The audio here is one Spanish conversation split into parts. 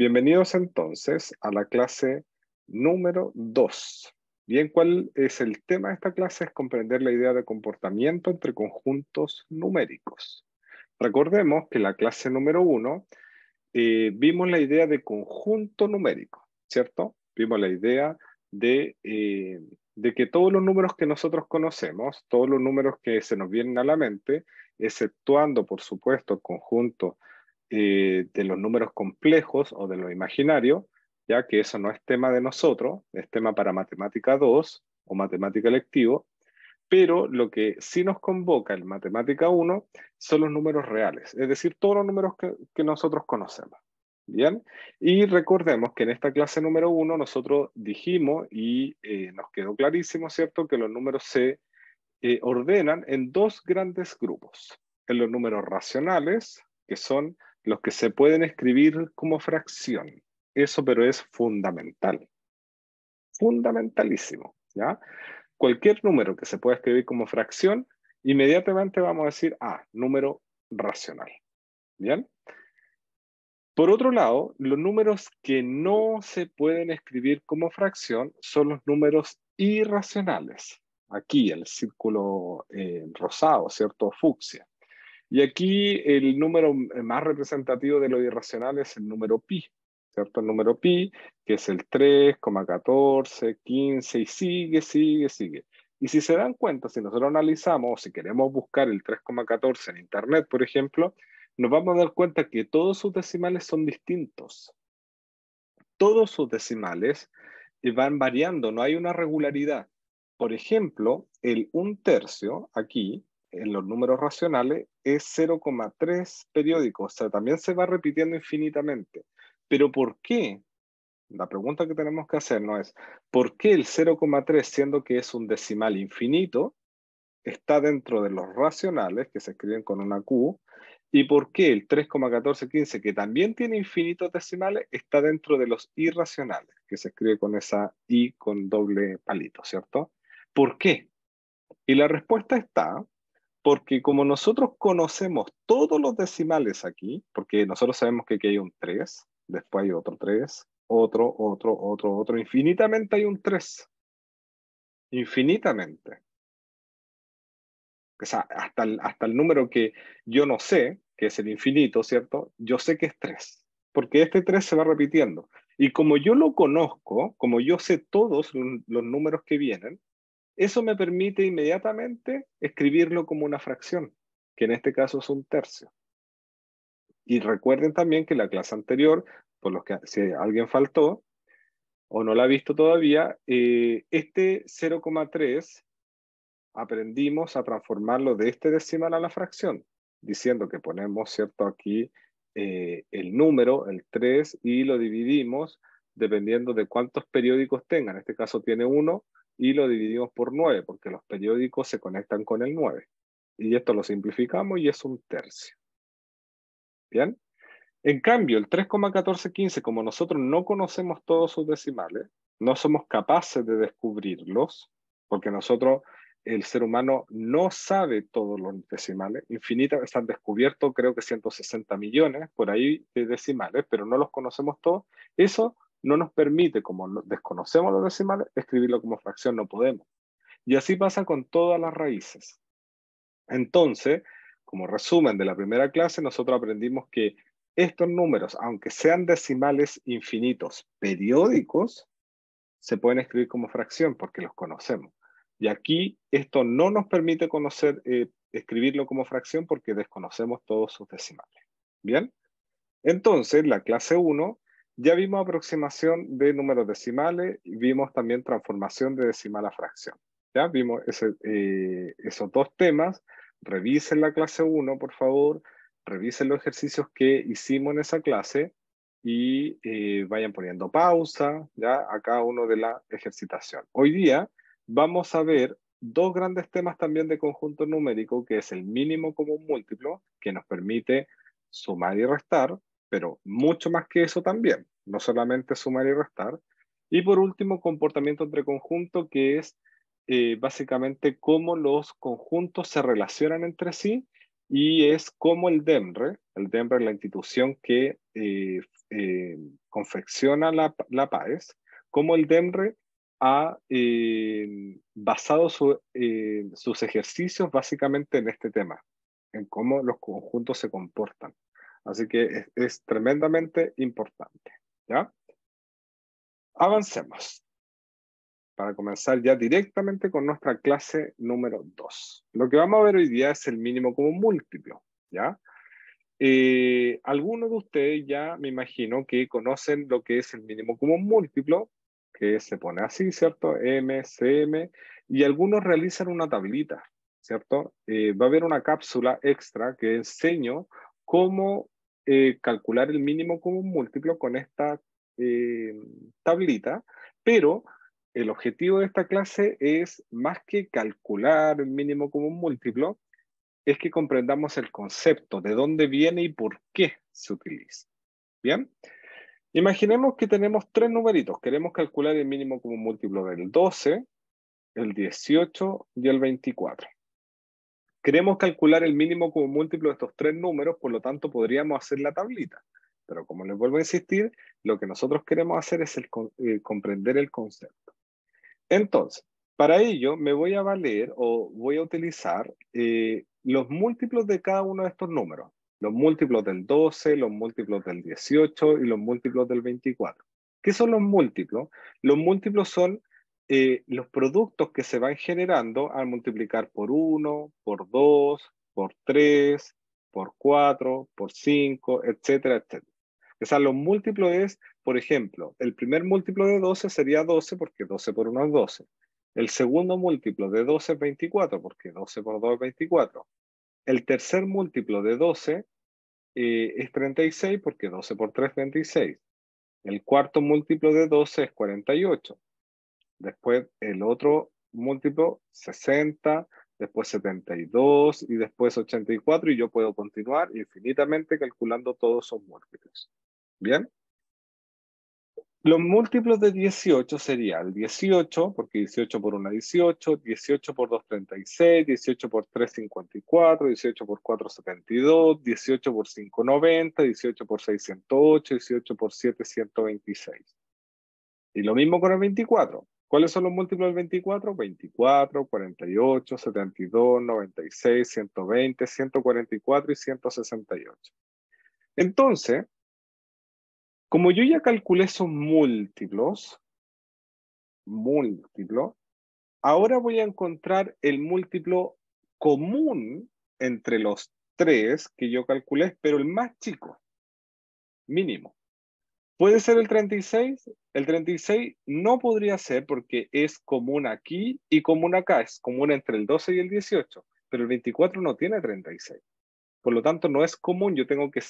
Bienvenidos entonces a la clase número 2. Bien, ¿cuál es el tema de esta clase? Es comprender la idea de comportamiento entre conjuntos numéricos. Recordemos que en la clase número 1 eh, vimos la idea de conjunto numérico, ¿cierto? Vimos la idea de, eh, de que todos los números que nosotros conocemos, todos los números que se nos vienen a la mente, exceptuando por supuesto el conjunto eh, de los números complejos o de lo imaginario, ya que eso no es tema de nosotros, es tema para matemática 2 o matemática electivo, pero lo que sí nos convoca en matemática 1 son los números reales, es decir, todos los números que, nosotros conocemos. Bien, y recordemos que en esta clase número 1 nosotros dijimos y eh, nos quedó clarísimo, ¿cierto?, que los números se eh, ordenan en dos grandes grupos, en los números racionales, que son los que se pueden escribir como fracción. Eso pero es fundamental. Fundamentalísimo, ¿ya? Cualquier número que se pueda escribir como fracción, inmediatamente vamos a decir, ah, número racional. ¿Bien? Por otro lado, los números que no se pueden escribir como fracción son los números irracionales. Aquí el círculo eh, rosado, ¿cierto? Fucsia. Y aquí el número más representativo de lo irracional es el número pi, ¿cierto? El número pi, que es el 3,14, 15, y sigue, sigue, sigue. Y si se dan cuenta, si nosotros analizamos, si queremos buscar el 3,14 en Internet, por ejemplo, nos vamos a dar cuenta que todos sus decimales son distintos. Todos sus decimales eh, van variando, no hay una regularidad. Por ejemplo, el un tercio aquí en los números racionales es 0,3 periódicos, o sea, también se va repitiendo infinitamente. Pero ¿por qué? La pregunta que tenemos que hacer no es, ¿por qué el 0,3, siendo que es un decimal infinito, está dentro de los racionales, que se escriben con una Q, y por qué el 3,1415, que también tiene infinitos decimales, está dentro de los irracionales, que se escribe con esa I con doble palito, ¿cierto? ¿Por qué? Y la respuesta está porque como nosotros conocemos todos los decimales aquí, porque nosotros sabemos que aquí hay un 3, después hay otro 3, otro, otro, otro, otro, infinitamente hay un 3. Infinitamente. O sea, hasta el, hasta el número que yo no sé, que es el infinito, ¿cierto? Yo sé que es 3, porque este 3 se va repitiendo. Y como yo lo conozco, como yo sé todos los números que vienen, eso me permite inmediatamente escribirlo como una fracción, que en este caso es un tercio. Y recuerden también que la clase anterior, por los que si alguien faltó o no la ha visto todavía, eh, este 0,3 aprendimos a transformarlo de este decimal a la fracción, diciendo que ponemos, ¿cierto?, aquí eh, el número, el 3, y lo dividimos dependiendo de cuántos periódicos tenga. En este caso tiene uno, y lo dividimos por 9, porque los periódicos se conectan con el 9. Y esto lo simplificamos y es un tercio. ¿Bien? En cambio, el 3,1415, como nosotros no conocemos todos sus decimales, no somos capaces de descubrirlos, porque nosotros, el ser humano, no sabe todos los decimales. Infinitas están descubiertos, creo que 160 millones por ahí de decimales, pero no los conocemos todos. Eso no nos permite, como desconocemos los decimales, escribirlo como fracción, no podemos. Y así pasa con todas las raíces. Entonces, como resumen de la primera clase, nosotros aprendimos que estos números, aunque sean decimales infinitos periódicos, se pueden escribir como fracción porque los conocemos. Y aquí esto no nos permite conocer, eh, escribirlo como fracción porque desconocemos todos sus decimales. ¿Bien? Entonces, la clase 1 ya vimos aproximación de números decimales y vimos también transformación de decimal a fracción. Ya vimos eh, esos dos temas. Revisen la clase 1, por favor. Revisen los ejercicios que hicimos en esa clase y eh, vayan poniendo pausa ya a cada uno de la ejercitación. Hoy día vamos a ver dos grandes temas también de conjunto numérico, que es el mínimo común múltiplo, que nos permite sumar y restar, pero mucho más que eso también no solamente sumar y restar. Y por último, comportamiento entre conjunto, que es eh, básicamente cómo los conjuntos se relacionan entre sí y es cómo el DEMRE, el DEMRE es la institución que eh, eh, confecciona la, la PAES, cómo el DEMRE ha basado sus ejercicios básicamente en este tema, en cómo los conjuntos se comportan. Así que es tremendamente importante. ¿ya? Avancemos para comenzar ya directamente con nuestra clase número 2. Lo que vamos a ver hoy día es el mínimo como múltiplo, ¿ya? Eh, algunos de ustedes ya me imagino que conocen lo que es el mínimo común múltiplo, que se pone así, ¿cierto? M, y algunos realizan una tablita, ¿cierto? Eh, va a haber una cápsula extra que enseño cómo eh, calcular el mínimo común múltiplo con esta eh, tablita, pero el objetivo de esta clase es, más que calcular el mínimo común múltiplo, es que comprendamos el concepto, de dónde viene y por qué se utiliza. ¿Bien? Imaginemos que tenemos tres numeritos. Queremos calcular el mínimo común múltiplo del 12, el 18 y el 24. Queremos calcular el mínimo como múltiplo de estos tres números, por lo tanto podríamos hacer la tablita. Pero como les vuelvo a insistir, lo que nosotros queremos hacer es el, eh, comprender el concepto. Entonces, para ello me voy a valer o voy a utilizar eh, los múltiplos de cada uno de estos números. Los múltiplos del 12, los múltiplos del 18 y los múltiplos del 24. ¿Qué son los múltiplos? Los múltiplos son eh, los productos que se van generando al multiplicar por 1, por 2, por 3, por 4, por 5, etcétera, etcétera. O sea, los múltiplos es, por ejemplo, el primer múltiplo de 12 sería 12 porque 12 por 1 es 12. El segundo múltiplo de 12 es 24 porque 12 por 2 es 24. El tercer múltiplo de 12 eh, es 36 porque 12 por 3 es 26. El cuarto múltiplo de 12 es 48 después el otro múltiplo 60, después 72 y después 84 y yo puedo continuar infinitamente calculando todos esos múltiplos. ¿Bien? Los múltiplos de 18 sería el 18, porque 18 por 1 es 18, 18 por 2 36, 18 por 3 54, 18 por 4 72, 18 por 5 90, 18 por 6 108, 18 por 7 126. Y lo mismo con el 24. ¿Cuáles son los múltiplos del 24? 24, 48, 72, 96, 120, 144 y 168. Entonces, como yo ya calculé esos múltiplos, múltiplo, ahora voy a encontrar el múltiplo común entre los tres que yo calculé, pero el más chico, mínimo. ¿Puede ser el 36? El 36 no podría ser porque es común aquí y común acá, es común entre el 12 y el 18, pero el 24 no tiene 36. Por lo tanto, no es común, yo tengo que,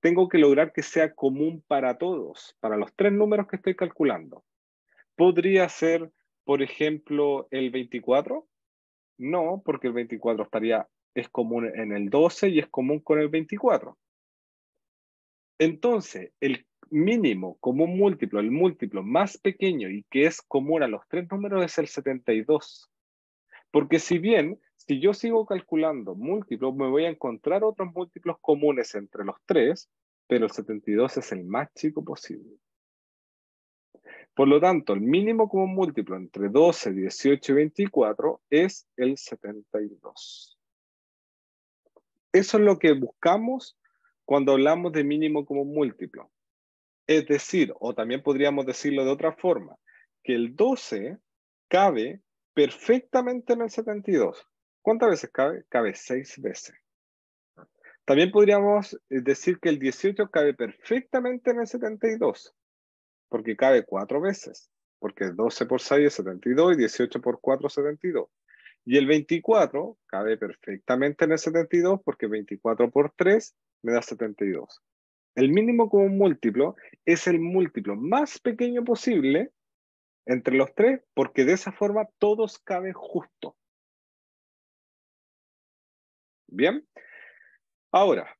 tengo que lograr que sea común para todos, para los tres números que estoy calculando. ¿Podría ser, por ejemplo, el 24? No, porque el 24 estaría, es común en el 12 y es común con el 24. Entonces, el mínimo común múltiplo, el múltiplo más pequeño y que es común a los tres números es el 72. Porque si bien, si yo sigo calculando múltiplos, me voy a encontrar otros múltiplos comunes entre los tres, pero el 72 es el más chico posible. Por lo tanto, el mínimo común múltiplo entre 12, 18 y 24 es el 72. Eso es lo que buscamos cuando hablamos de mínimo común múltiplo. Es decir, o también podríamos decirlo de otra forma, que el 12 cabe perfectamente en el 72. ¿Cuántas veces cabe? Cabe seis veces. También podríamos eh, decir que el 18 cabe perfectamente en el 72, porque cabe cuatro veces, porque 12 por 6 es 72 y 18 por 4 es 72. Y el 24 cabe perfectamente en el 72, porque 24 por 3 me da 72. El mínimo común múltiplo es el múltiplo más pequeño posible entre los tres, porque de esa forma todos caben justo. Bien. Ahora,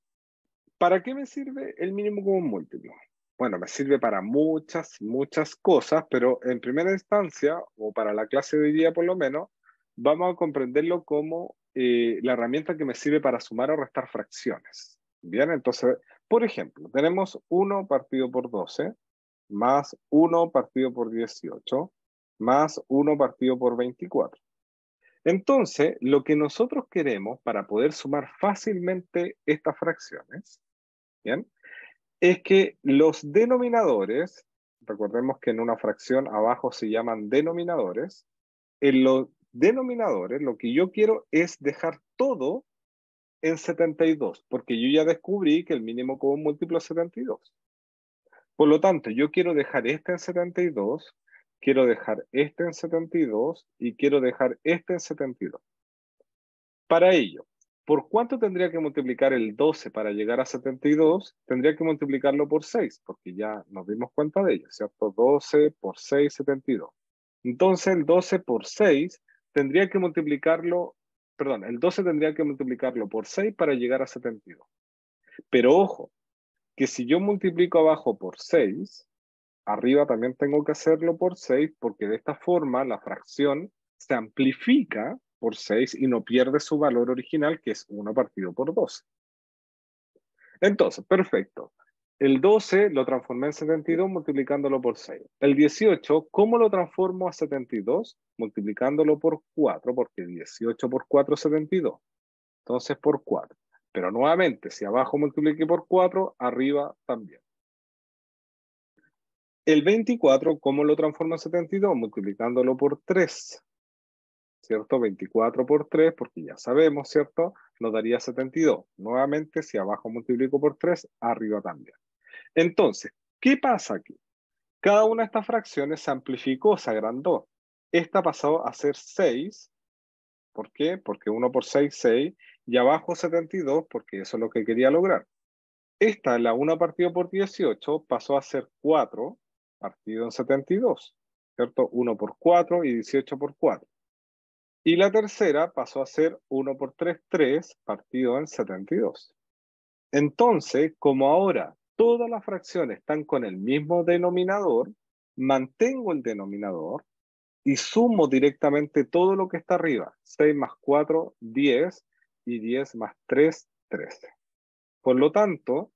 ¿para qué me sirve el mínimo común múltiplo? Bueno, me sirve para muchas, muchas cosas, pero en primera instancia, o para la clase de hoy día por lo menos, vamos a comprenderlo como eh, la herramienta que me sirve para sumar o restar fracciones. Bien, entonces por ejemplo, tenemos 1 partido por 12, más 1 partido por 18, más 1 partido por 24. Entonces, lo que nosotros queremos para poder sumar fácilmente estas fracciones, ¿bien? Es que los denominadores, recordemos que en una fracción abajo se llaman denominadores, en los denominadores lo que yo quiero es dejar todo en 72, porque yo ya descubrí que el mínimo común múltiplo es 72. Por lo tanto, yo quiero dejar este en 72, quiero dejar este en 72 y quiero dejar este en 72. Para ello, ¿por cuánto tendría que multiplicar el 12 para llegar a 72? Tendría que multiplicarlo por 6, porque ya nos dimos cuenta de ello, ¿cierto? 12 por 6, 72. Entonces, el 12 por 6 tendría que multiplicarlo perdón, el 12 tendría que multiplicarlo por 6 para llegar a 72. Pero ojo, que si yo multiplico abajo por 6, arriba también tengo que hacerlo por 6 porque de esta forma la fracción se amplifica por 6 y no pierde su valor original que es 1 partido por 12. Entonces, perfecto. El 12 lo transformé en 72 multiplicándolo por 6. El 18, ¿cómo lo transformo a 72? Multiplicándolo por 4, porque 18 por 4 es 72. Entonces por 4. Pero nuevamente, si abajo multipliqué por 4, arriba también. El 24, ¿cómo lo transformo a 72? Multiplicándolo por 3. ¿Cierto? 24 por 3, porque ya sabemos, ¿cierto? Nos daría 72. Nuevamente, si abajo multiplico por 3, arriba también. Entonces, ¿qué pasa aquí? Cada una de estas fracciones se amplificó, se agrandó. Esta pasó a ser 6. ¿Por qué? Porque 1 por 6, 6. Y abajo 72, porque eso es lo que quería lograr. Esta, la 1 partido por 18, pasó a ser 4 partido en 72. ¿Cierto? 1 por 4 y 18 por 4. Y la tercera pasó a ser 1 por 3, 3 partido en 72. Entonces, como ahora todas las fracciones están con el mismo denominador, mantengo el denominador y sumo directamente todo lo que está arriba. 6 más 4, 10 y 10 más 3, 13. Por lo tanto,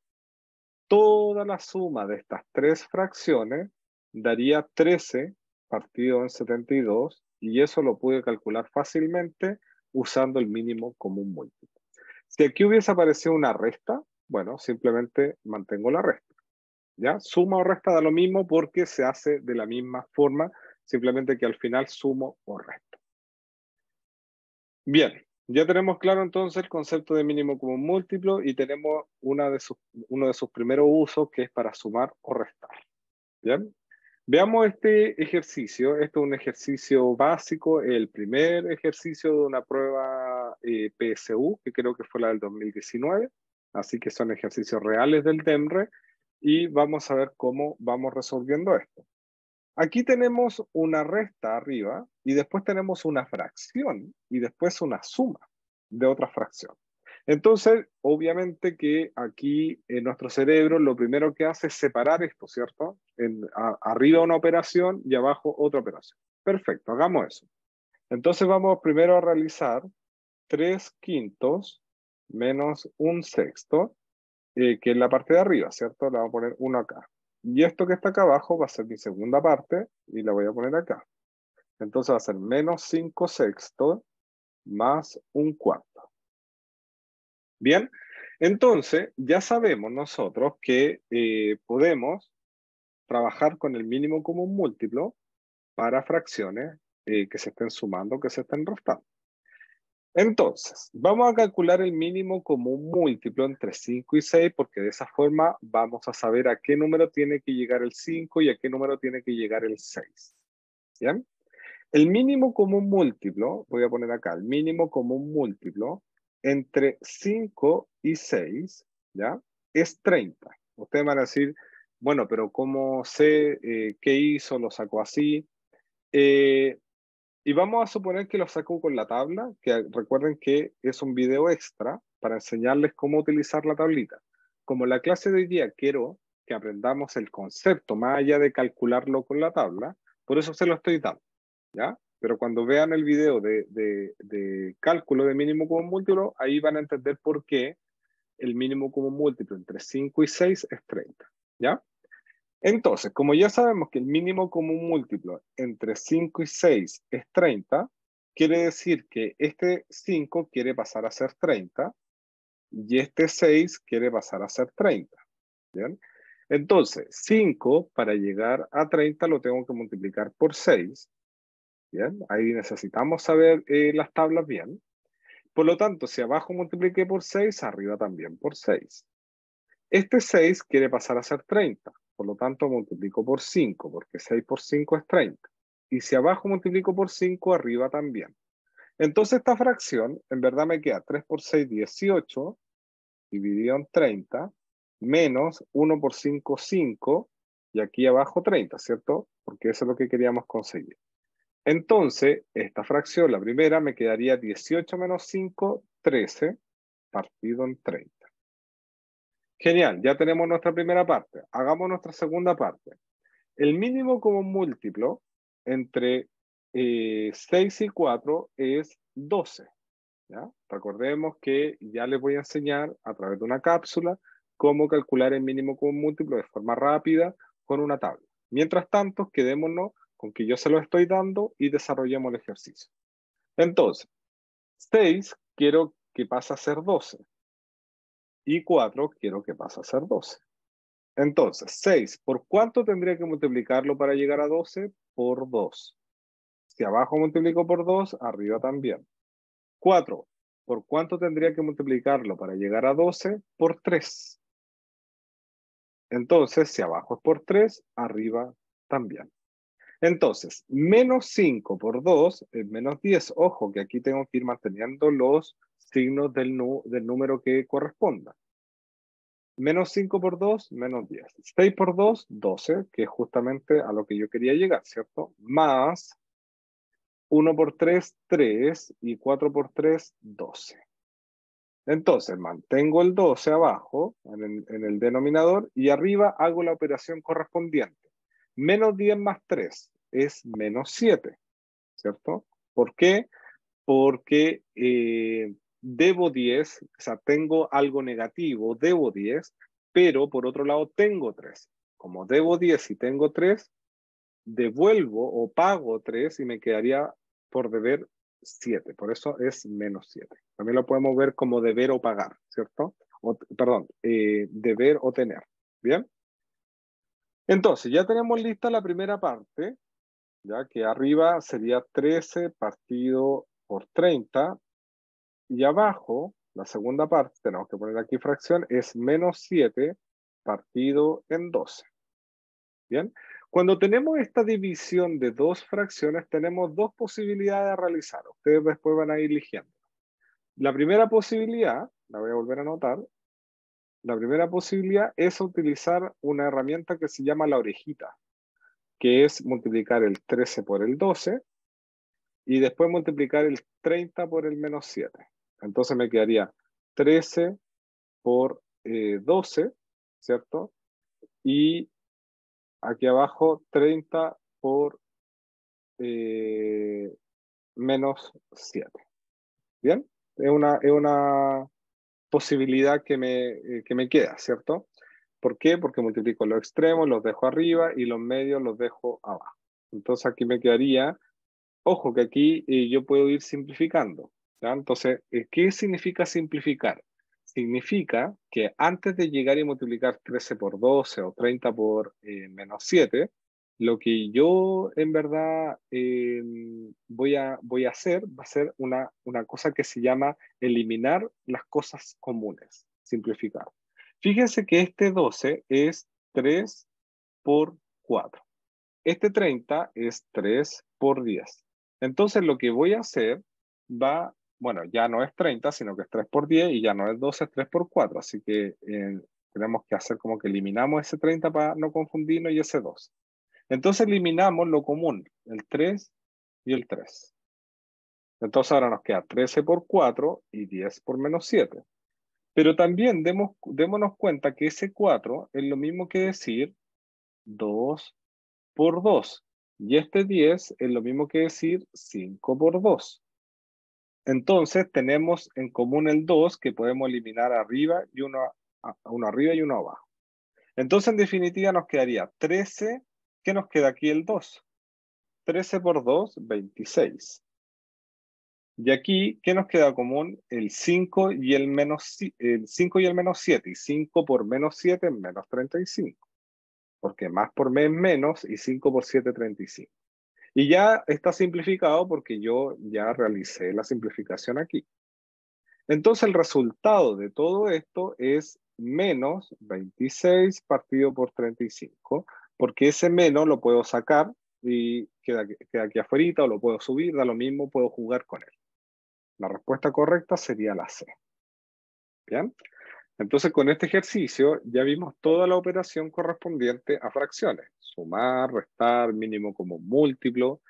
toda la suma de estas tres fracciones daría 13 partido en 72 y eso lo pude calcular fácilmente usando el mínimo común múltiplo. Si aquí hubiese aparecido una resta, bueno, simplemente mantengo la resta. ¿Ya? Suma o resta da lo mismo porque se hace de la misma forma, simplemente que al final sumo o resto. Bien, ya tenemos claro entonces el concepto de mínimo común múltiplo y tenemos una de sus, uno de sus primeros usos que es para sumar o restar. Bien, veamos este ejercicio. Esto es un ejercicio básico, el primer ejercicio de una prueba eh, PSU, que creo que fue la del 2019. Así que son ejercicios reales del DEMRE y vamos a ver cómo vamos resolviendo esto. Aquí tenemos una resta arriba y después tenemos una fracción y después una suma de otra fracción. Entonces, obviamente que aquí en eh, nuestro cerebro lo primero que hace es separar esto, ¿cierto? En, arriba una operación y abajo otra operación. Perfecto, hagamos eso. Entonces vamos primero a realizar tres quintos menos un sexto, eh, que es la parte de arriba, ¿cierto? La voy a poner uno acá. Y esto que está acá abajo va a ser mi segunda parte y la voy a poner acá. Entonces va a ser menos 5 sextos más un cuarto. Bien, entonces ya sabemos nosotros que eh, podemos trabajar con el mínimo común múltiplo para fracciones eh, que se estén sumando, que se estén restando. Entonces, vamos a calcular el mínimo común múltiplo entre 5 y 6, porque de esa forma vamos a saber a qué número tiene que llegar el 5 y a qué número tiene que llegar el 6. El mínimo común múltiplo, voy a poner acá, el mínimo común múltiplo entre 5 y 6, ¿ya? Es 30. Ustedes van a decir, bueno, pero ¿cómo sé eh, qué hizo? ¿Lo sacó así? Eh, y vamos a suponer que lo saco con la tabla, que recuerden que es un video extra para enseñarles cómo utilizar la tablita. Como la clase de hoy día quiero que aprendamos el concepto, más allá de calcularlo con la tabla, por eso se lo estoy dando, ¿ya? Pero cuando vean el video de, de cálculo de mínimo común múltiplo, ahí van a entender por qué el mínimo común múltiplo entre 5 y 6 es 30, ¿ya? Entonces, como ya sabemos que el mínimo común múltiplo entre 5 y 6 es 30, quiere decir que este 5 quiere pasar a ser 30 y este 6 quiere pasar a ser 30. Entonces, 5 para llegar a 30 lo tengo que multiplicar por 6. ¿Bien? Ahí necesitamos saber eh, las tablas bien. Por lo tanto, si abajo multipliqué por 6, arriba también por 6. Este 6 quiere pasar a ser 30. Por lo tanto, multiplico por 5, porque 6 por 5 es 30. Y si abajo multiplico por 5, arriba también. Entonces esta fracción, en verdad me queda 3 por 6, 18, dividido en 30, menos 1 por 5, 5, y aquí abajo 30, ¿cierto? Porque eso es lo que queríamos conseguir. Entonces, esta fracción, la primera, me quedaría 18 menos 5, 13, partido en 30. Genial, ya tenemos nuestra primera parte. Hagamos nuestra segunda parte. El mínimo común múltiplo entre 6 eh, y 4 es 12. Recordemos que ya les voy a enseñar a través de una cápsula cómo calcular el mínimo común múltiplo de forma rápida con una tabla. Mientras tanto, quedémonos con que yo se lo estoy dando y desarrollemos el ejercicio. Entonces, 6 quiero que pase a ser 12 y 4 quiero que pase a ser 12. Entonces, 6, ¿por cuánto tendría que multiplicarlo para llegar a 12? Por 2. Si abajo multiplico por 2, arriba también. 4, ¿por cuánto tendría que multiplicarlo para llegar a 12? Por 3. Entonces, si abajo es por 3, arriba también. Entonces, menos 5 por 2 es menos 10. Ojo que aquí tengo que ir manteniendo los signos del, del número que corresponda. Menos 5 por 2, menos 10. 6 por 2, 12, que es justamente a lo que yo quería llegar, ¿cierto? Más 1 por 3, 3 y 4 por 3, 12. Entonces, mantengo el 12 abajo en el, denominador y arriba hago la operación correspondiente. Menos 10 más 3 es menos 7, ¿cierto? ¿Por qué? Porque eh, debo 10, o sea, tengo algo negativo, debo 10, pero por otro lado tengo 3. Como debo 10 y tengo 3, devuelvo o pago 3 y me quedaría por deber 7. Por eso es menos 7. También lo podemos ver como deber o pagar, ¿cierto? perdón, eh, deber o tener. ¿Bien? Entonces, ya tenemos lista la primera parte, ya que arriba sería 13 partido por 30 y abajo, la segunda parte, tenemos que poner aquí fracción, es menos 7 partido en 12. ¿Bien? Cuando tenemos esta división de dos fracciones, tenemos dos posibilidades de realizar. Ustedes después van a ir eligiendo. La primera posibilidad, la voy a volver a anotar, la primera posibilidad es utilizar una herramienta que se llama la orejita, que es multiplicar el 13 por el 12 y después multiplicar el 30 por el menos 7. Entonces me quedaría 13 por 12, eh, ¿cierto? Y aquí abajo 30 por eh, menos 7. ¿Bien? Es una, es una posibilidad que me, eh, que me queda, ¿cierto? ¿Por qué? Porque multiplico los extremos, los dejo arriba y los medios los dejo abajo. Entonces aquí me quedaría, ojo que aquí yo puedo ir simplificando. Entonces, eh, ¿qué significa simplificar? Significa que antes de llegar y multiplicar 13 por 12 o 30 por eh, menos 7, lo que yo en verdad em, voy, a, voy a hacer va a ser una, una cosa que se llama eliminar las cosas comunes, simplificar. Fíjense que este 12 es 3 por 4. Este 30 es 3 por 10. Entonces lo que voy a hacer va bueno, ya no es 30, sino que es 3 por 10 y ya no es 12, es 3 por 4. Así que eh, tenemos que hacer como que eliminamos ese 30 para no confundirnos y ese 2. Entonces eliminamos lo común, el 3 y el 3. Entonces ahora nos queda 13 por 4 y 10 por menos 7. Pero también démonos cuenta que ese 4 es lo mismo que decir 2 por 2. Y este 10 es lo mismo que decir 5 por 2. Entonces tenemos en común el 2 que podemos eliminar arriba y uno, uno arriba y uno abajo. Entonces en definitiva nos quedaría 13. ¿Qué nos queda aquí el 2? 13 por 2, 26. Y aquí, ¿qué nos queda común? El 5 y el menos, el 5 y el menos 7. Y 5 por menos 7 es menos 35. Porque más por mes menos y 5 por 7 es 35. Y ya está simplificado porque yo ya realicé la simplificación aquí. Entonces el resultado de todo esto es menos 26 partido por 35, porque ese menos lo puedo sacar y queda, aquí afuera o lo puedo subir, da lo mismo, puedo jugar con él. La respuesta correcta sería la C. Bien, entonces, con este ejercicio ya vimos toda la operación correspondiente a fracciones. Sumar, restar, mínimo como múltiplo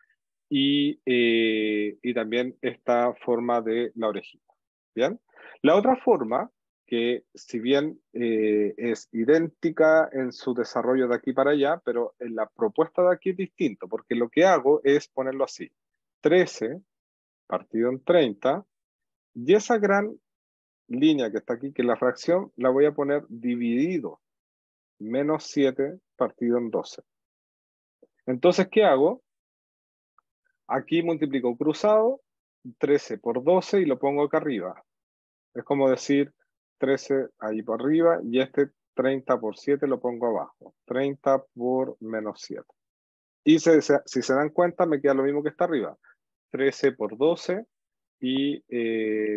y, eh, también esta forma de la orejita. ¿Bien? La otra forma, que si bien eh, es idéntica en su desarrollo de aquí para allá, pero en la propuesta de aquí es distinto, porque lo que hago es ponerlo así. 13 partido en 30, y esa gran línea que está aquí, que la fracción la voy a poner dividido menos 7 partido en 12. Entonces, ¿qué hago? Aquí multiplico cruzado, 13 por 12 y lo pongo acá arriba. Es como decir 13 ahí por arriba y este 30 por 7 lo pongo abajo. 30 por menos 7. Y si se dan cuenta, me queda lo mismo que está arriba. 13 por 12 y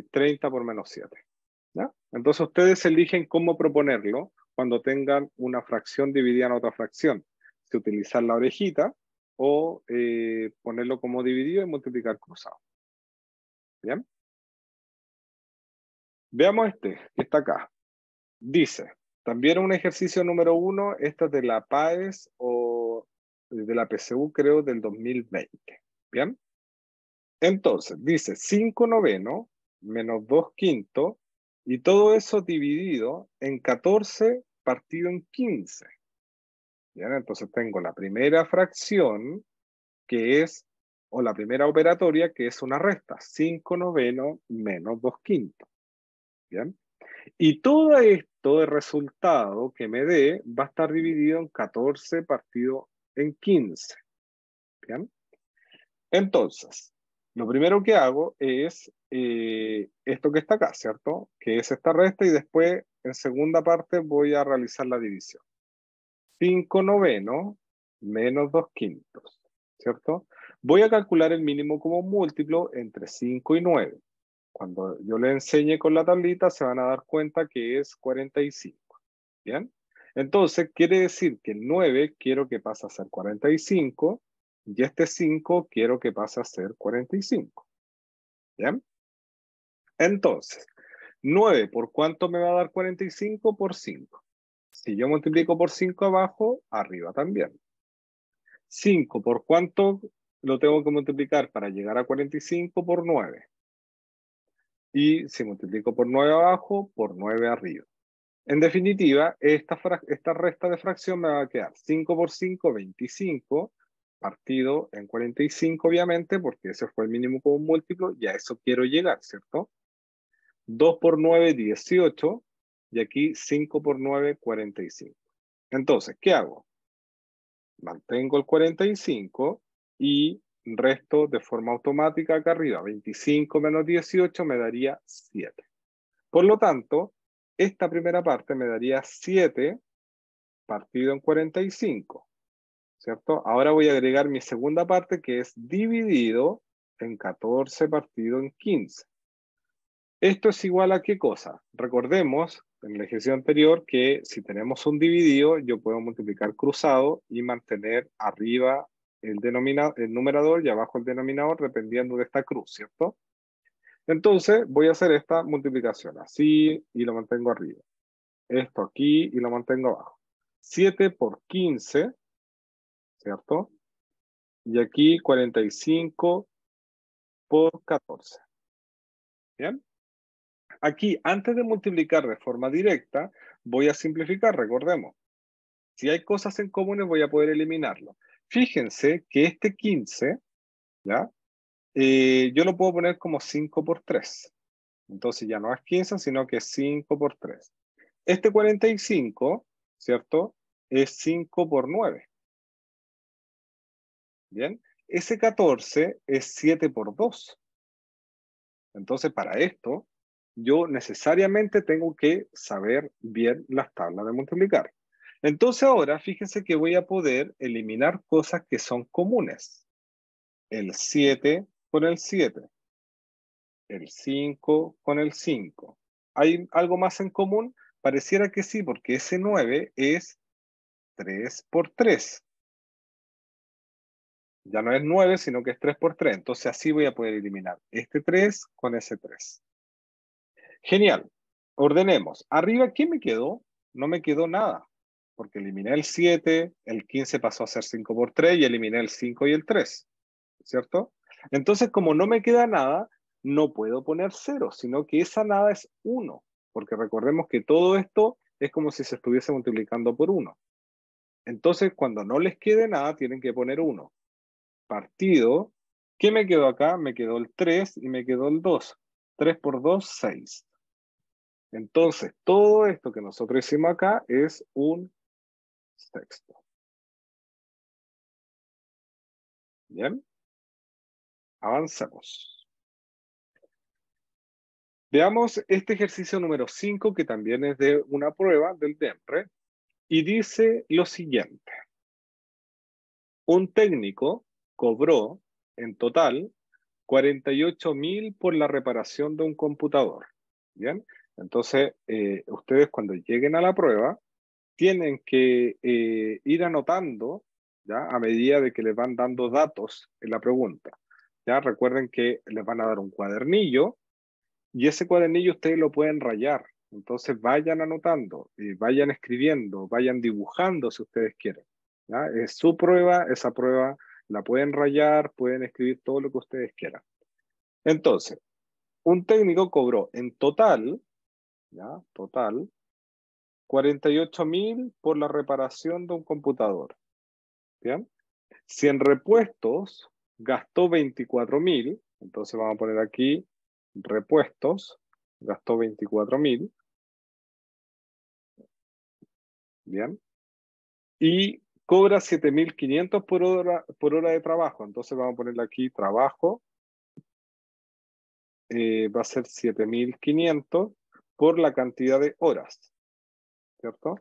30 eh, por menos 7. Entonces ustedes eligen cómo proponerlo cuando tengan una fracción dividida en otra fracción. Si utilizar la orejita o eh, ponerlo como dividido y multiplicar cruzado. ¿Bien? Veamos este, que está acá. Dice, también un ejercicio número uno, este es de la PAES o de la PSU, creo, del 2020. ¿Bien? Entonces, dice 5 noveno menos 2 quinto y todo eso dividido en 14 partido en 15. ¿bien? Entonces tengo la primera fracción, que es, o la primera operatoria, que es una resta, 5 noveno menos 2 quinto. ¿Bien? Y todo esto, de resultado que me dé, va a estar dividido en 14 partido en 15. ¿Bien? Entonces, lo primero que hago es eh, esto que está acá, ¿cierto? Que es esta resta y después en segunda parte voy a realizar la división. 5 noveno menos 2 quintos, ¿cierto? Voy a calcular el mínimo como múltiplo entre 5 y 9. Cuando yo le enseñe con la tablita se van a dar cuenta que es 45, ¿bien? Entonces quiere decir que el 9 quiero que pase a ser 45 y este 5 quiero que pase a ser 45. ¿Bien? Entonces, 9, ¿por cuánto me va a dar 45? Por 5. Si yo multiplico por 5 abajo, arriba también. 5, ¿por cuánto lo tengo que multiplicar para llegar a 45? Por 9. Y si multiplico por 9 abajo, por 9 arriba. En definitiva, esta, resta de fracción me va a quedar 5 por 5, 25 partido en 45, obviamente, porque ese fue el mínimo común múltiplo, y a eso quiero llegar, ¿cierto? 2 por 9, 18, y aquí 5 por 9, 45. Entonces, ¿qué hago? Mantengo el 45 y resto de forma automática acá arriba. 25 menos 18 me daría 7. Por lo tanto, esta primera parte me daría 7 partido en 45. ¿cierto? Ahora voy a agregar mi segunda parte que es dividido en 14 partido en 15. Esto es igual a qué cosa? Recordemos en el ejercicio anterior que si tenemos un dividido, yo puedo multiplicar cruzado y mantener arriba el, el numerador y abajo el denominador dependiendo de esta cruz, ¿cierto? Entonces voy a hacer esta multiplicación así y lo mantengo arriba. Esto aquí y lo mantengo abajo. 7 por 15 ¿cierto? Y aquí 45 por 14. ¿Bien? Aquí, antes de multiplicar de forma directa, voy a simplificar, recordemos. Si hay cosas en comunes, voy a poder eliminarlo. Fíjense que este 15, ¿ya? Eh, yo lo puedo poner como 5 por 3. Entonces ya no es 15, sino que es 5 por 3. Este 45, ¿cierto? Es 5 por 9. Bien, ese 14 es 7 por 2. Entonces, para esto, yo necesariamente tengo que saber bien las tablas de multiplicar. Entonces ahora, fíjense que voy a poder eliminar cosas que son comunes. El 7 con el 7. El 5 con el 5. ¿Hay algo más en común? Pareciera que sí, porque ese 9 es 3 por 3. Ya no es 9, sino que es 3 por 3. Entonces así voy a poder eliminar este 3 con ese 3. Genial. Ordenemos. Arriba, ¿qué me quedó? No me quedó nada, porque eliminé el 7, el 15 pasó a ser 5 por 3 y eliminé el 5 y el 3. ¿Cierto? Entonces, como no me queda nada, no puedo poner 0, sino que esa nada es 1, porque recordemos que todo esto es como si se estuviese multiplicando por 1. Entonces, cuando no les quede nada, tienen que poner 1 partido. ¿Qué me quedó acá? Me quedó el 3 y me quedó el 2. 3 por 2, 6. Entonces, todo esto que nosotros hicimos acá es un sexto. Bien. Avanzamos. Veamos este ejercicio número 5, que también es de una prueba del DEMRE, y dice lo siguiente. Un técnico cobró en total 48 mil por la reparación de un computador. ¿Bien? Entonces, eh, ustedes cuando lleguen a la prueba, tienen que eh, ir anotando ¿ya? a medida de que les van dando datos en la pregunta. ¿ya? Recuerden que les van a dar un cuadernillo y ese cuadernillo ustedes lo pueden rayar. Entonces vayan anotando, y eh, vayan escribiendo, vayan dibujando si ustedes quieren. ¿ya? Es su prueba, esa prueba la pueden rayar, pueden escribir todo lo que ustedes quieran. Entonces, un técnico cobró en total, ¿ya? Total, 48 mil por la reparación de un computador. ¿Bien? Si en repuestos gastó 24 mil, entonces vamos a poner aquí repuestos, gastó 24 mil. Bien. Y cobra 7.500 por hora, por hora de trabajo. Entonces vamos a ponerle aquí trabajo. Eh, va a ser 7.500 por la cantidad de horas. ¿Cierto?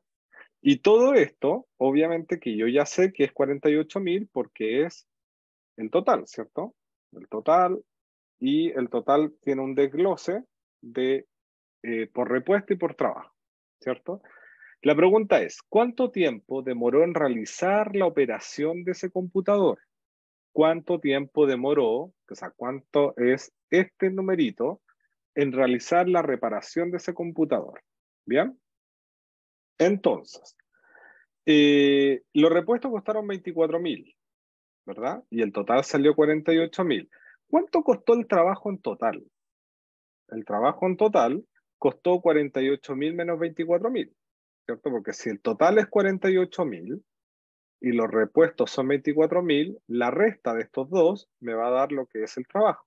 Y todo esto, obviamente que yo ya sé que es 48.000 porque es el total, ¿cierto? El total. Y el total tiene un desglose de eh, por repuesto y por trabajo, ¿cierto? La pregunta es, ¿cuánto tiempo demoró en realizar la operación de ese computador? ¿Cuánto tiempo demoró, o sea, cuánto es este numerito en realizar la reparación de ese computador? ¿Bien? Entonces, eh, los repuestos costaron 24.000, ¿verdad? Y el total salió 48.000. mil. ¿Cuánto costó el trabajo en total? El trabajo en total costó 48.000 mil menos 24.000. ¿cierto? Porque si el total es 48.000 y los repuestos son 24.000, la resta de estos dos me va a dar lo que es el trabajo.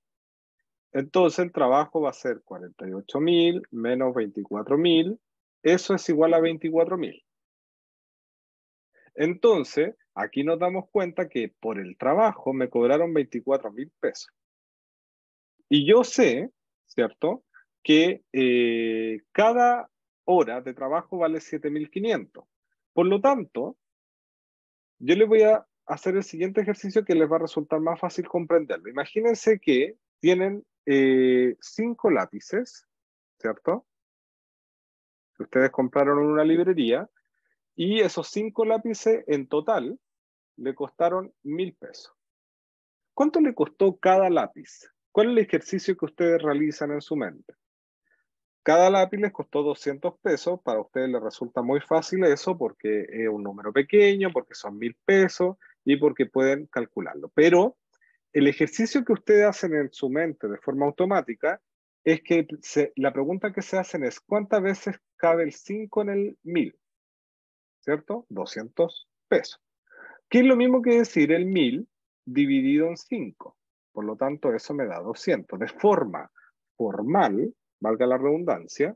Entonces el trabajo va a ser 48.000 menos 24.000, eso es igual a 24.000. Entonces, aquí nos damos cuenta que por el trabajo me cobraron 24.000 pesos. Y yo sé, ¿cierto? Que eh, cada hora de trabajo vale 7.500. Por lo tanto, yo les voy a hacer el siguiente ejercicio que les va a resultar más fácil comprenderlo. Imagínense que tienen eh, cinco lápices, ¿cierto? ustedes compraron en una librería y esos cinco lápices en total le costaron mil pesos. ¿Cuánto le costó cada lápiz? ¿Cuál es el ejercicio que ustedes realizan en su mente? Cada lápiz les costó 200 pesos, para ustedes les resulta muy fácil eso porque es un número pequeño, porque son mil pesos y porque pueden calcularlo. Pero el ejercicio que ustedes hacen en su mente de forma automática es que la pregunta que se hacen es ¿cuántas veces cabe el 5 en el 1000? ¿Cierto? 200 pesos. Que es lo mismo que decir el 1000 dividido en 5. Por lo tanto, eso me da 200. De forma formal, valga la redundancia,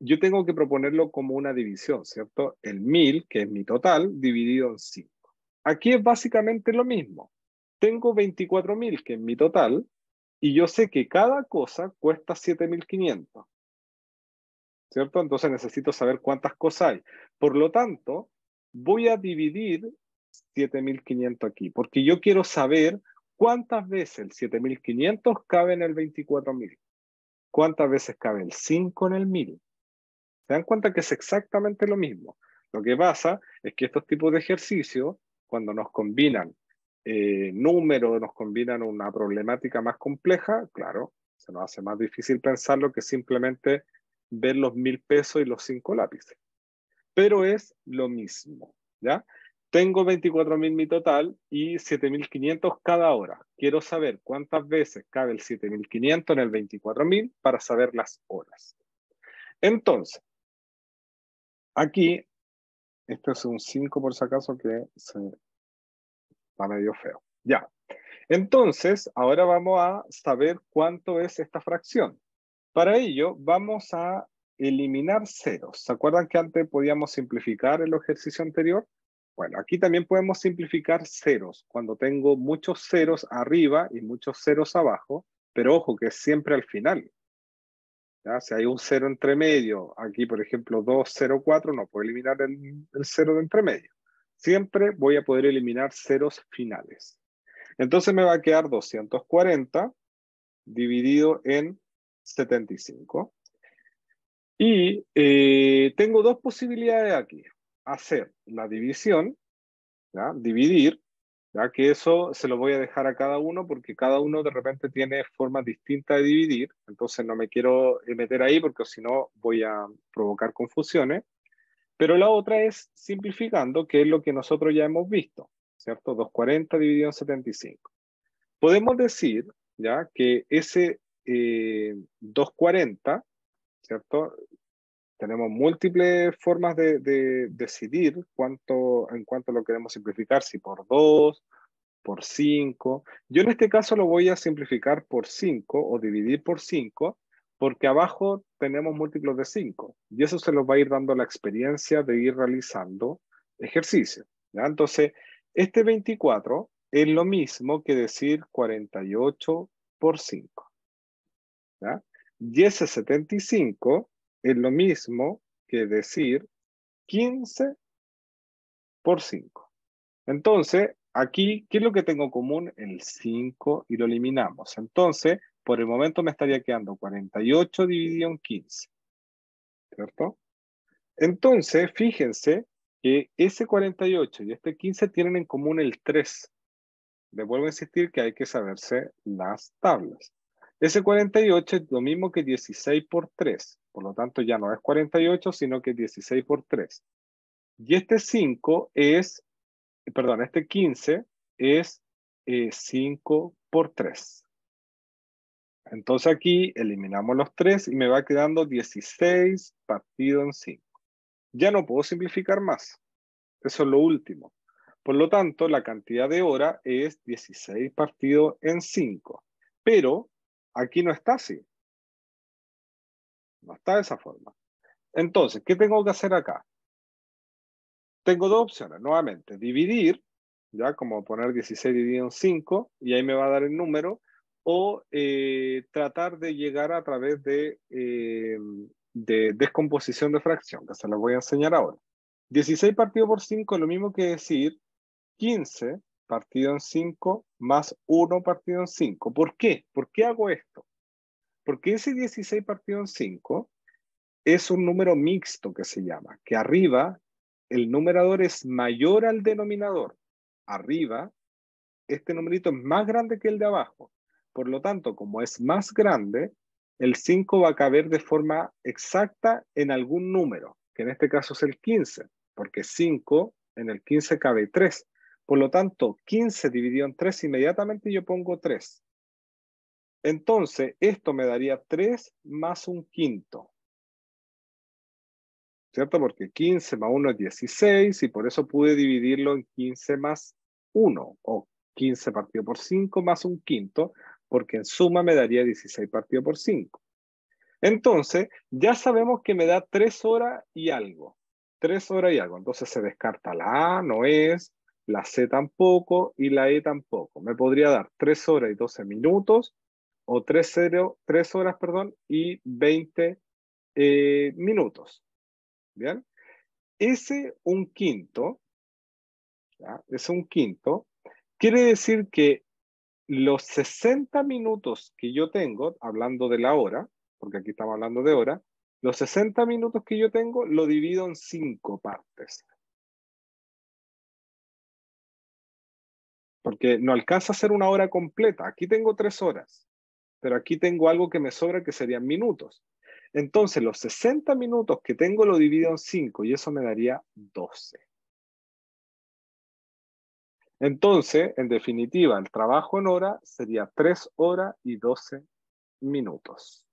yo tengo que proponerlo como una división, ¿cierto? El 1000, que es mi total, dividido en 5. Aquí es básicamente lo mismo. Tengo 24.000, que es mi total, y yo sé que cada cosa cuesta 7.500. ¿Cierto? Entonces necesito saber cuántas cosas hay. Por lo tanto, voy a dividir 7.500 aquí, porque yo quiero saber cuántas veces el 7.500 cabe en el 24.000. ¿Cuántas veces cabe el 5 en el 1000? Se dan cuenta que es exactamente lo mismo. Lo que pasa es que estos tipos de ejercicios, cuando nos combinan eh, números, nos combinan una problemática más compleja, claro, se nos hace más difícil pensarlo que simplemente ver los mil pesos y los cinco lápices. Pero es lo mismo, ¿ya? Tengo 24.000 mi total y 7.500 cada hora. Quiero saber cuántas veces cabe el 7.500 en el 24.000 para saber las horas. Entonces, aquí, esto es un 5 por si acaso que está medio feo. Ya. Entonces, ahora vamos a saber cuánto es esta fracción. Para ello, vamos a eliminar ceros. ¿Se acuerdan que antes podíamos simplificar el ejercicio anterior? Bueno, aquí también podemos simplificar ceros. Cuando tengo muchos ceros arriba y muchos ceros abajo, pero ojo que es siempre al final. Si hay un cero entre medio, aquí por ejemplo 204, no puedo eliminar el, cero de entre medio. Siempre voy a poder eliminar ceros finales. Entonces me va a quedar 240 dividido en 75. Y eh, tengo dos posibilidades aquí hacer la división, ¿ya? dividir, ¿ya? que eso se lo voy a dejar a cada uno porque cada uno de repente tiene formas distintas de dividir, entonces no me quiero eh, meter ahí porque si no voy a provocar confusiones. Pero la otra es simplificando, que es lo que nosotros ya hemos visto, ¿cierto? 240 dividido en 75. Podemos decir, ¿ya? Que ese 240, eh, ¿cierto? tenemos múltiples formas de, decidir cuánto, en cuánto lo queremos simplificar, si por 2, por 5. Yo en este caso lo voy a simplificar por 5 o dividir por 5, porque abajo tenemos múltiplos de 5. Y eso se los va a ir dando la experiencia de ir realizando ejercicio. Entonces, este 24 es lo mismo que decir 48 por 5. Y ese 75 es lo mismo que decir 15 por 5. Entonces, aquí, ¿qué es lo que tengo en común? El 5 y lo eliminamos. Entonces, por el momento me estaría quedando 48 dividido en 15. ¿Cierto? Entonces, fíjense que ese 48 y este 15 tienen en común el 3. Le vuelvo a insistir que hay que saberse las tablas. Ese 48 es lo mismo que 16 por 3. Por lo tanto, ya no es 48, sino que es 16 por 3. Y este 5 es, perdón, este 15 es 5 eh, por 3. Entonces aquí eliminamos los 3 y me va quedando 16 partido en 5. Ya no puedo simplificar más. Eso es lo último. Por lo tanto, la cantidad de hora es 16 partido en 5. Pero aquí no está así está de esa forma. Entonces, ¿qué tengo que hacer acá? Tengo dos opciones, nuevamente, dividir, ya como poner 16 dividido en 5, y ahí me va a dar el número, o eh, tratar de llegar a través de, eh, de descomposición de fracción, que se los voy a enseñar ahora. 16 partido por 5 es lo mismo que decir 15 partido en 5 más 1 partido en 5. ¿Por qué? ¿Por qué hago esto? Porque ese 16 partido en 5 es un número mixto que se llama, que arriba el numerador es mayor al denominador. Arriba, este numerito es más grande que el de abajo. Por lo tanto, como es más grande, el 5 va a caber de forma exacta en algún número, que en este caso es el 15, porque 5 en el 15 cabe 3. Por lo tanto, 15 dividido en 3, inmediatamente yo pongo 3. Entonces, esto me daría 3 más un quinto. ¿Cierto? Porque 15 más 1 es 16 y por eso pude dividirlo en 15 más 1 o 15 partido por 5 más un quinto, porque en suma me daría 16 partido por 5. Entonces, ya sabemos que me da 3 horas y algo. 3 horas y algo. Entonces se descarta la A, no es, la C tampoco y la E tampoco. Me podría dar 3 horas y 12 minutos o 3, horas perdón, y 20 eh, minutos. ¿Bien? Ese un quinto, ¿ya? es un quinto, quiere decir que los 60 minutos que yo tengo, hablando de la hora, porque aquí estamos hablando de hora, los 60 minutos que yo tengo lo divido en cinco partes. Porque no alcanza a ser una hora completa. Aquí tengo tres horas pero aquí tengo algo que me sobra que serían minutos. Entonces, los 60 minutos que tengo lo divido en 5 y eso me daría 12. Entonces, en definitiva, el trabajo en hora sería 3 horas y 12 minutos.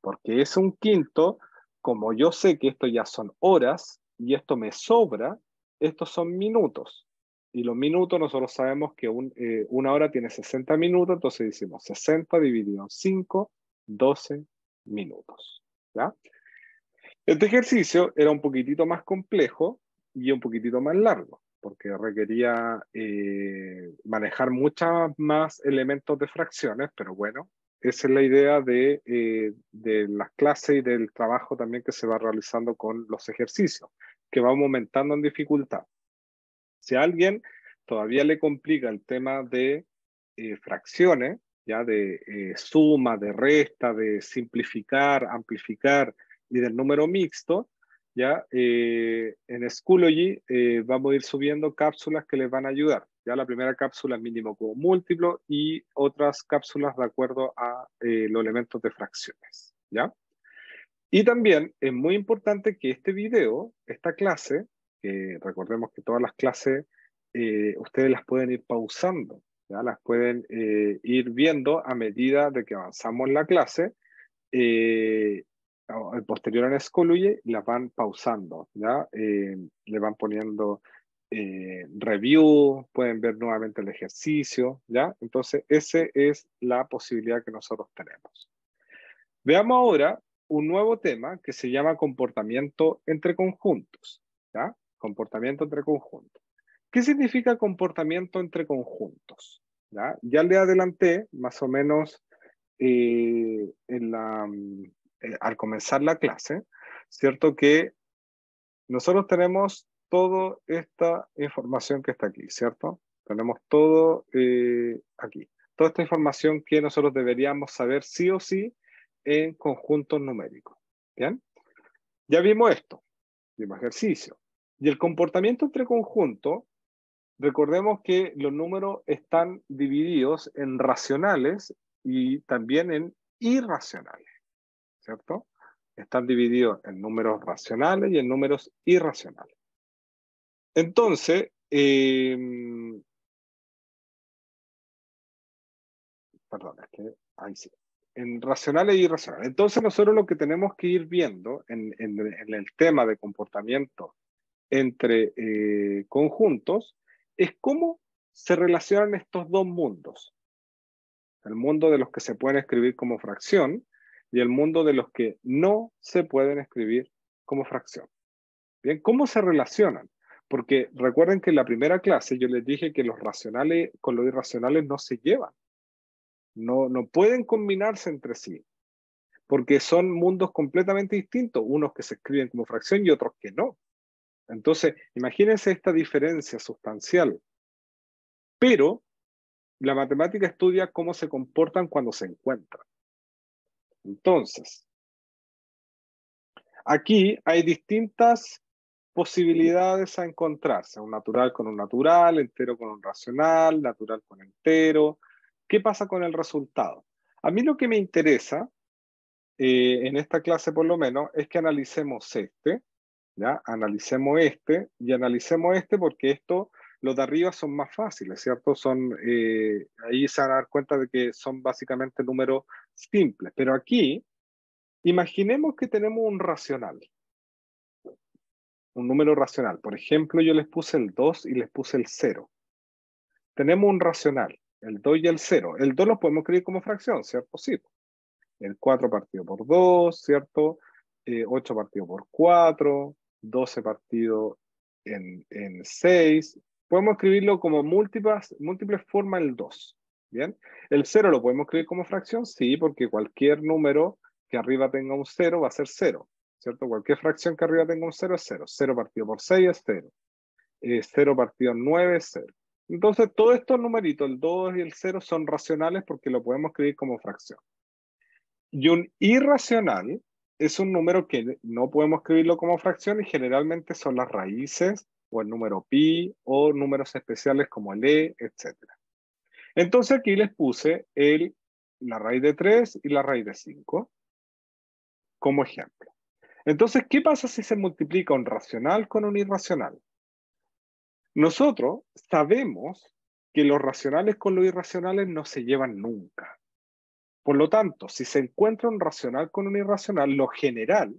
Porque es un quinto, como yo sé que esto ya son horas y esto me sobra, estos son minutos y los minutos, nosotros sabemos que eh, una hora tiene 60 minutos, entonces decimos 60 dividido en 5, 12 minutos. Este ejercicio era un poquitito más complejo y un poquitito más largo, porque requería eh, manejar muchos más elementos de fracciones, pero bueno, esa es la idea de, eh, de las clases y del trabajo también que se va realizando con los ejercicios, que va aumentando en dificultad. Si a alguien todavía le complica el tema de eh, fracciones, ya de eh, suma, de resta, de simplificar, amplificar y del número mixto, ya eh, en Schoology vamos a ir subiendo cápsulas que les van a ayudar. Ya la primera cápsula mínimo como múltiplo y otras cápsulas de acuerdo a los elementos de fracciones, ¿ya? Y también es muy importante que este video, esta clase, recordemos que todas las clases eh, ustedes las pueden ir pausando, ¿ya? las pueden eh, ir viendo a medida de que avanzamos en la clase. Eh, el posterior en excluye las van pausando, ¿ya? le van poniendo review, pueden ver nuevamente el ejercicio, ¿ya? Entonces, esa es la posibilidad que nosotros tenemos. Veamos ahora un nuevo tema que se llama comportamiento entre conjuntos, ¿ya? comportamiento entre conjuntos. ¿Qué significa comportamiento entre conjuntos? Ya, le adelanté más o menos eh, mm, eh, al comenzar la clase, ¿cierto? Que nosotros tenemos toda esta información que está aquí, ¿cierto? Tenemos todo eh, aquí, toda esta información que nosotros deberíamos saber sí o sí en conjuntos numéricos. ¿Bien? Ya vimos esto, vimos ejercicio, y el comportamiento entre conjunto, recordemos que los números están divididos en racionales y también en irracionales, ¿cierto? Están divididos en números racionales y en números irracionales. Entonces, em, perdón, es que ahí sí, en racionales e irracionales. Entonces nosotros lo que tenemos que ir viendo en el tema de comportamiento entre eh, conjuntos es cómo se relacionan estos dos mundos. El mundo de los que se pueden escribir como fracción y el mundo de los que no se pueden escribir como fracción. Bien, ¿cómo se relacionan? Porque recuerden que en la primera clase yo les dije que los racionales con los irracionales no se llevan. No, no pueden combinarse entre sí, porque son mundos completamente distintos, unos que se escriben como fracción y otros que no. Entonces, imagínense esta diferencia sustancial. Pero la matemática estudia cómo se comportan cuando se encuentran. Entonces, aquí hay distintas posibilidades a encontrarse, un natural con un natural, entero con un racional, natural con entero. ¿Qué pasa con el resultado? A mí lo que me interesa, eh, en esta clase por lo menos, es que analicemos este, ¿ya? Analicemos este y analicemos este porque esto, los de arriba son más fáciles, ¿cierto? Son, eh, ahí se van a dar cuenta de que son básicamente números simples, pero aquí, imaginemos que tenemos un racional, un número racional. Por ejemplo, yo les puse el 2 y les puse el 0. Tenemos un racional, el 2 y el 0. El 2 lo podemos escribir como fracción, ¿cierto? Sí. El 4 partido por 2, ¿cierto? Eh, 8 partido por 4, 12 partido en, 6. Podemos escribirlo como múltiples, múltiples formas el 2. ¿Bien? El 0 lo podemos escribir como fracción, sí, porque cualquier número que arriba tenga un 0 va a ser 0, ¿cierto? Cualquier fracción que arriba tenga un 0 es 0. 0 partido por 6 es 0. 0 eh, partido por 9 es 0. Entonces, todos estos numeritos, el 2 y el 0, son racionales porque lo podemos escribir como fracción. Y un irracional es un número que no podemos escribirlo como fracción y generalmente son las raíces o el número pi o números especiales como el e, etc. Entonces aquí les puse el, la raíz de 3 y la raíz de 5 como ejemplo. Entonces, ¿qué pasa si se multiplica un racional con un irracional? Nosotros sabemos que los racionales con los irracionales no se llevan nunca. Por lo tanto, si se encuentra un racional con un irracional, lo general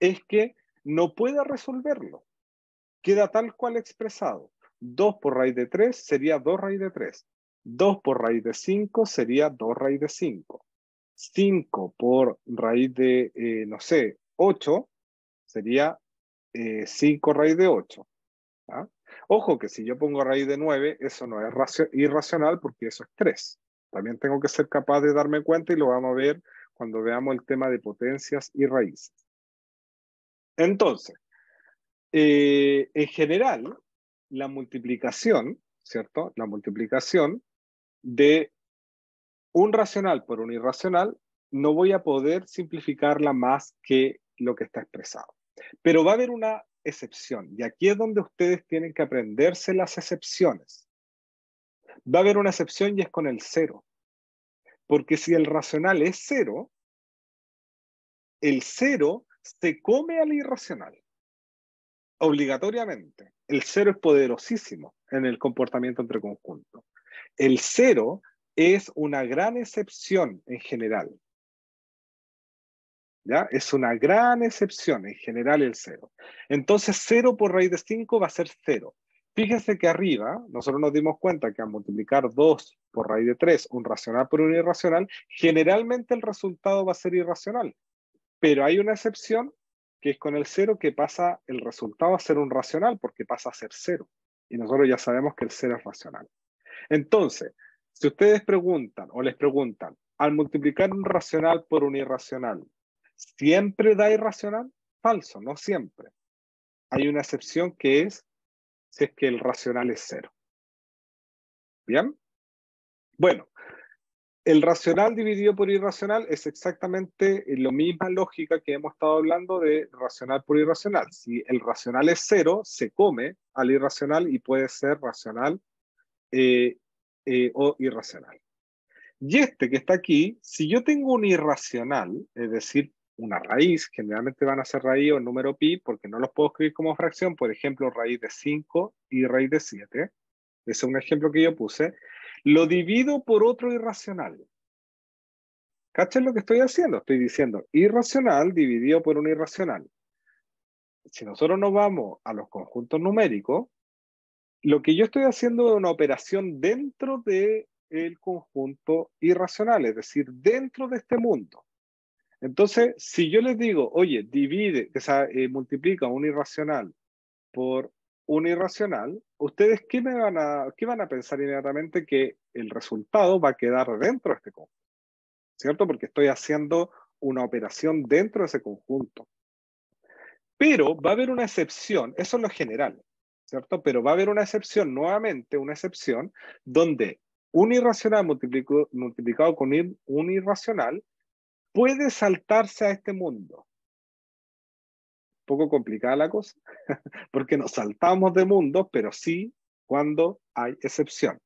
es que no pueda resolverlo. Queda tal cual expresado. 2 por raíz de 3 sería 2 raíz de 3. 2 por raíz de 5 sería 2 raíz de 5. 5 por raíz de, eh, no sé, 8 sería 5 eh, raíz de 8. ¿ah? Ojo que si yo pongo raíz de 9, eso no es irracional porque eso es 3. También tengo que ser capaz de darme cuenta y lo vamos a ver cuando veamos el tema de potencias y raíces. Entonces, eh, en general, la multiplicación, ¿cierto? La multiplicación de un racional por un irracional, no voy a poder simplificarla más que lo que está expresado. Pero va a haber una excepción, y aquí es donde ustedes tienen que aprenderse las excepciones. Va a haber una excepción y es con el cero. Porque si el racional es cero, el cero se come al irracional, obligatoriamente. El cero es poderosísimo en el comportamiento entre conjuntos. El cero es una gran excepción en general. ¿Ya? Es una gran excepción en general el cero. Entonces, cero por raíz de cinco va a ser cero. Fíjense que arriba, nosotros nos dimos cuenta que al multiplicar 2 por raíz de 3, un racional por un irracional, generalmente el resultado va a ser irracional. Pero hay una excepción que es con el cero, que pasa el resultado a ser un racional porque pasa a ser cero. Y nosotros ya sabemos que el 0 es racional. Entonces, si ustedes preguntan o les preguntan, al multiplicar un racional por un irracional, ¿siempre da irracional? Falso, no siempre. Hay una excepción que es si es que el racional es cero. ¿Bien? Bueno, el racional dividido por irracional es exactamente la misma lógica que hemos estado hablando de racional por irracional. Si el racional es cero, se come al irracional y puede ser racional eh, eh, o irracional. Y este que está aquí, si yo tengo un irracional, es decir, una raíz, generalmente van a ser raíz o número pi, porque no los puedo escribir como fracción, por ejemplo, raíz de 5 y raíz de 7. Ese es un ejemplo que yo puse. Lo divido por otro irracional. ¿Caché lo que estoy haciendo? Estoy diciendo irracional dividido por un irracional. Si nosotros nos vamos a los conjuntos numéricos, lo que yo estoy haciendo es una operación dentro del el conjunto irracional, es decir, dentro de este mundo. Entonces, si yo les digo, oye, divide, o sea, eh, multiplica un irracional por un irracional, ¿ustedes qué, van a, qué van a pensar inmediatamente que el resultado va a quedar dentro de este conjunto? ¿Cierto? Porque estoy haciendo una operación dentro de ese conjunto. Pero va a haber una excepción, eso es lo general, ¿cierto? Pero va a haber una excepción, nuevamente una excepción, donde un irracional multiplicado con un irracional puede saltarse a este mundo poco complicada la cosa, porque nos saltamos de mundo, pero sí cuando hay excepción.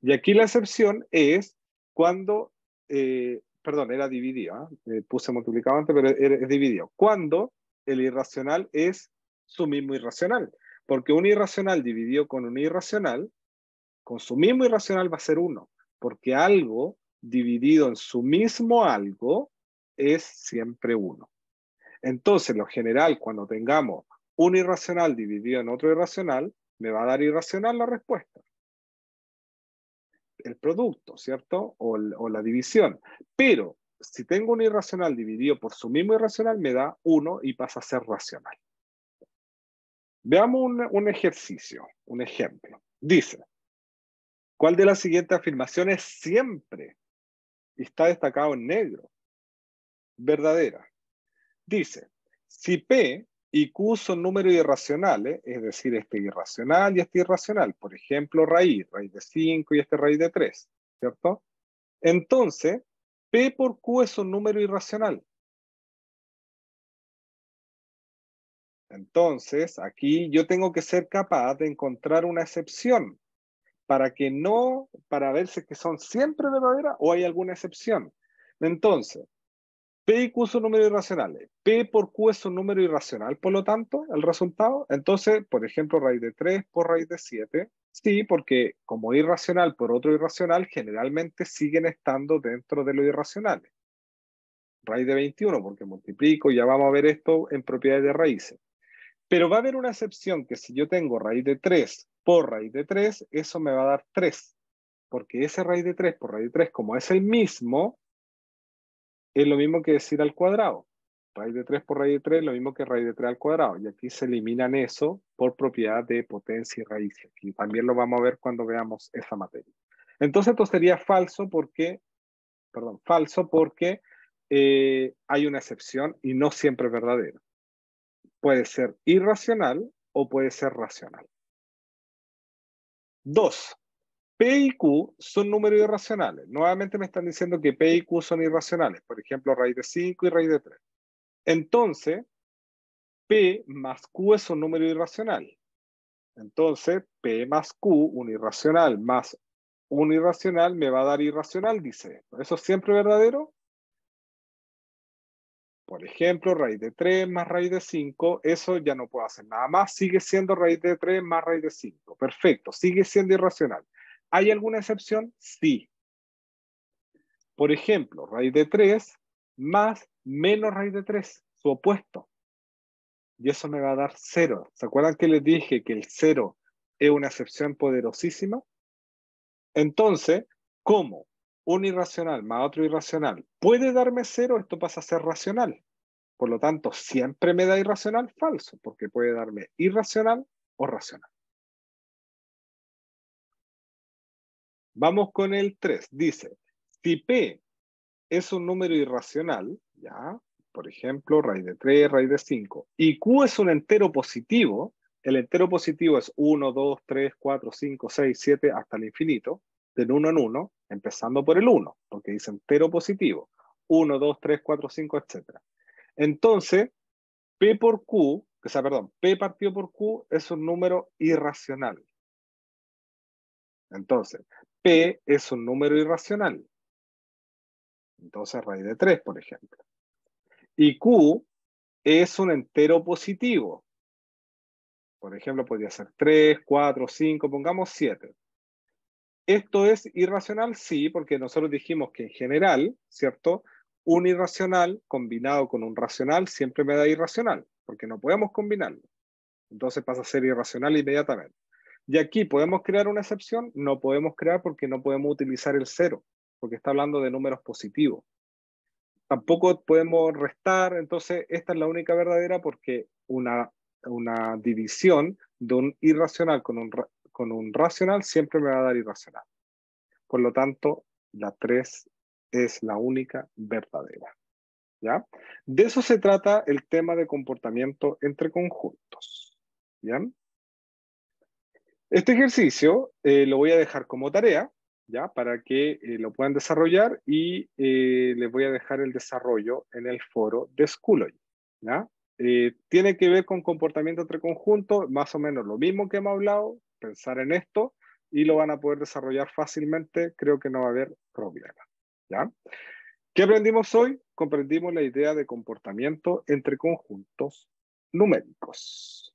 Y aquí la excepción es cuando, eh, perdón, era dividido, ¿ah? puse multiplicado antes, pero es dividido. Cuando el irracional es su mismo irracional, porque un irracional dividido con un irracional, con su mismo irracional va a ser uno, porque algo dividido en su mismo algo es siempre uno. Entonces, lo general, cuando tengamos un irracional dividido en otro irracional, me va a dar irracional la respuesta. El producto, ¿cierto? O, la división. Pero si tengo un irracional dividido por su mismo irracional, me da uno y pasa a ser racional. Veamos un, un ejercicio, un ejemplo. Dice, ¿cuál de las siguientes afirmaciones siempre está destacado en negro? Verdadera. Dice, si P y Q son números irracionales, es decir, este irracional y este irracional, por ejemplo, raíz, raíz de 5 y este raíz de 3, ¿cierto? Entonces, P por Q es un número irracional. Entonces, aquí yo tengo que ser capaz de encontrar una excepción para que no, para ver si que son siempre verdaderas o hay alguna excepción. Entonces, P y Q son números irracionales. P por Q es un número irracional, por lo tanto, el resultado. Entonces, por ejemplo, raíz de 3 por raíz de 7. Sí, porque como irracional por otro irracional, generalmente siguen estando dentro de lo irracional. Raíz de 21, porque multiplico, ya vamos a ver esto en propiedades de raíces. Pero va a haber una excepción que si yo tengo raíz de 3 por raíz de 3, eso me va a dar 3. Porque ese raíz de 3 por raíz de 3, como es el mismo, es lo mismo que decir al cuadrado. Raíz de 3 por raíz de 3 es lo mismo que raíz de 3 al cuadrado. Y aquí se eliminan eso por propiedad de potencia y raíz. Y también lo vamos a ver cuando veamos esa materia. Entonces esto sería falso porque, perdón, falso porque eh, hay una excepción y no siempre es verdadero. Puede ser irracional o puede ser racional. Dos, P y Q son números irracionales. Nuevamente me están diciendo que P y Q son irracionales. Por ejemplo, raíz de 5 y raíz de 3. Entonces, P más Q es un número irracional. Entonces, P más Q, un irracional, más un irracional me va a dar irracional, dice ¿Eso es siempre verdadero? Por ejemplo, raíz de 3 más raíz de 5, eso ya no puedo hacer nada más. Sigue siendo raíz de 3 más raíz de 5. Perfecto, sigue siendo irracional. ¿Hay alguna excepción? Sí. Por ejemplo, raíz de 3 más menos raíz de 3, su opuesto. Y eso me va a dar 0. ¿Se acuerdan que les dije que el 0 es una excepción poderosísima? Entonces, ¿cómo un irracional más otro irracional puede darme 0? Esto pasa a ser racional. Por lo tanto, siempre me da irracional falso, porque puede darme irracional o racional. Vamos con el 3. Dice, si P es un número irracional, ¿ya? Por ejemplo, raíz de 3, raíz de 5, y Q es un entero positivo, el entero positivo es 1, 2, 3, 4, 5, 6, 7, hasta el infinito, del 1 en 1, empezando por el 1, porque dice entero positivo, 1, 2, 3, 4, 5, etc. Entonces, P por Q, o sea, perdón, P partido por Q es un número irracional. Entonces, P es un número irracional. Entonces raíz de 3, por ejemplo. Y Q es un entero positivo. Por ejemplo, podría ser 3, 4, 5, pongamos 7. ¿Esto es irracional? Sí, porque nosotros dijimos que en general, ¿cierto? Un irracional combinado con un racional siempre me da irracional, porque no podemos combinarlo. Entonces pasa a ser irracional inmediatamente. Y aquí podemos crear una excepción, no podemos crear porque no podemos utilizar el cero, porque está hablando de números positivos. Tampoco podemos restar, entonces esta es la única verdadera porque una, una división de un irracional con un, con un racional siempre me va a dar irracional. Por lo tanto, la 3 es la única verdadera. ¿Ya? De eso se trata el tema de comportamiento entre conjuntos. ¿Bien? Este ejercicio eh, lo voy a dejar como tarea, ¿ya? Para que eh, lo puedan desarrollar y eh, les voy a dejar el desarrollo en el foro de Schoology, ¿ya? tiene que ver con comportamiento entre conjuntos, más o menos lo mismo que hemos hablado, pensar en esto y lo van a poder desarrollar fácilmente, creo que no va a haber problema, ¿ya? ¿Qué aprendimos hoy? Comprendimos la idea de comportamiento entre conjuntos numéricos.